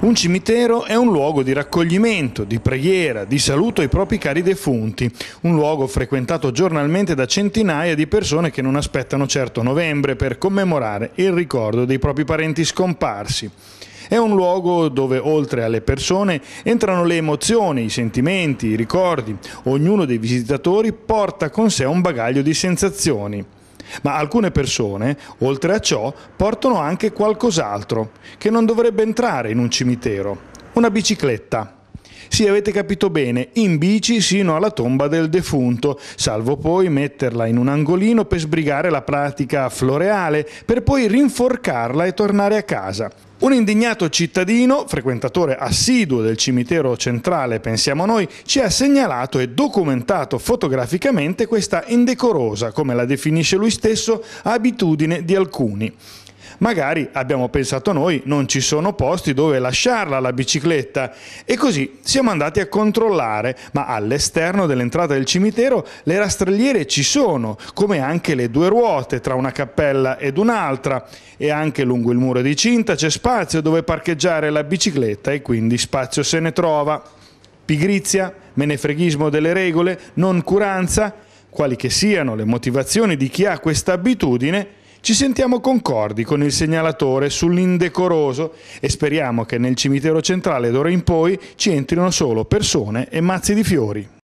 Un cimitero è un luogo di raccoglimento, di preghiera, di saluto ai propri cari defunti, un luogo frequentato giornalmente da centinaia di persone che non aspettano certo novembre per commemorare il ricordo dei propri parenti scomparsi. È un luogo dove oltre alle persone entrano le emozioni, i sentimenti, i ricordi. Ognuno dei visitatori porta con sé un bagaglio di sensazioni ma alcune persone, oltre a ciò, portano anche qualcos'altro, che non dovrebbe entrare in un cimitero, una bicicletta. Sì, avete capito bene, in bici sino alla tomba del defunto, salvo poi metterla in un angolino per sbrigare la pratica floreale, per poi rinforcarla e tornare a casa. Un indignato cittadino, frequentatore assiduo del cimitero centrale, pensiamo noi, ci ha segnalato e documentato fotograficamente questa indecorosa, come la definisce lui stesso, abitudine di alcuni. Magari abbiamo pensato noi, non ci sono posti dove lasciarla la bicicletta e così siamo andati a controllare, ma all'esterno dell'entrata del cimitero le rastrelliere ci sono, come anche le due ruote tra una cappella ed un'altra e anche lungo il muro di cinta c'è spazio dove parcheggiare la bicicletta e quindi spazio se ne trova. Pigrizia, menefreghismo delle regole, noncuranza, quali che siano le motivazioni di chi ha questa abitudine, ci sentiamo concordi con il segnalatore sull'indecoroso e speriamo che nel cimitero centrale d'ora in poi ci entrino solo persone e mazzi di fiori.